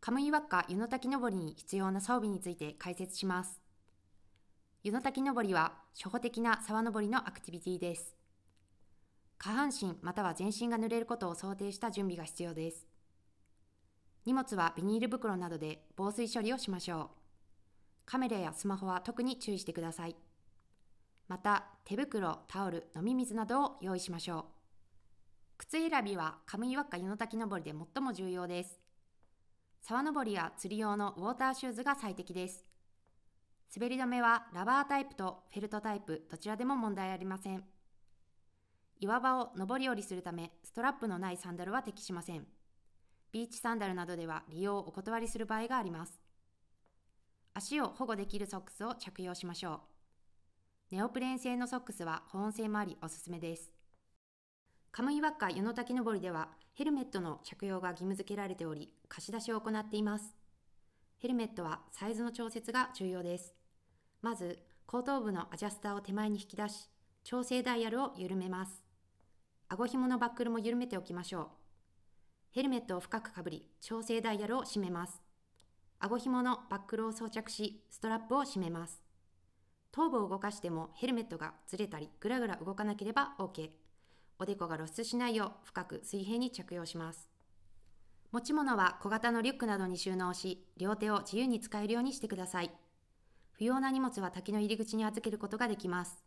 カムイワッカ湯の滝登りに必要な装備について解説します。湯の滝登りは初歩的な沢登りのアクティビティです。下半身または全身が濡れることを想定した準備が必要です。荷物はビニール袋などで防水処理をしましょう。カメラやスマホは特に注意してください。また、手袋、タオル、飲み水などを用意しましょう。靴選びはカムイ上岩下湯の滝登りで最も重要です。沢登りや釣り用のウォーターシューズが最適です。滑り止めはラバータイプとフェルトタイプどちらでも問題ありません。岩場を上り下りするためストラップのないサンダルは適しません。ビーチサンダルなどでは利用をお断りする場合があります。足を保護できるソックスを着用しましょう。ネオプレーン製のソックスは保温性もありおすすめです。カムイワッカ湯の滝登りでは、ヘルメットの着用が義務付けられており、貸し出しを行っています。ヘルメットはサイズの調節が重要です。まず、後頭部のアジャスターを手前に引き出し、調整ダイヤルを緩めます。顎紐のバックルも緩めておきましょう。ヘルメットを深くかぶり、調整ダイヤルを締めます。顎紐のバックルを装着し、ストラップを締めます。頭部を動かしてもヘルメットがずれたり、ぐらぐら動かなければ OK。おでこが露出しないよう深く水平に着用します。持ち物は小型のリュックなどに収納し、両手を自由に使えるようにしてください。不要な荷物は滝の入り口に預けることができます。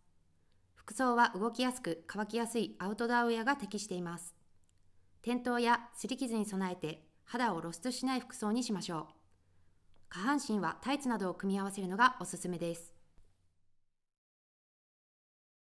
服装は動きやすく乾きやすいアウトドアウェアが適しています。転倒や擦り傷に備えて肌を露出しない服装にしましょう。下半身はタイツなどを組み合わせるのがおすすめです。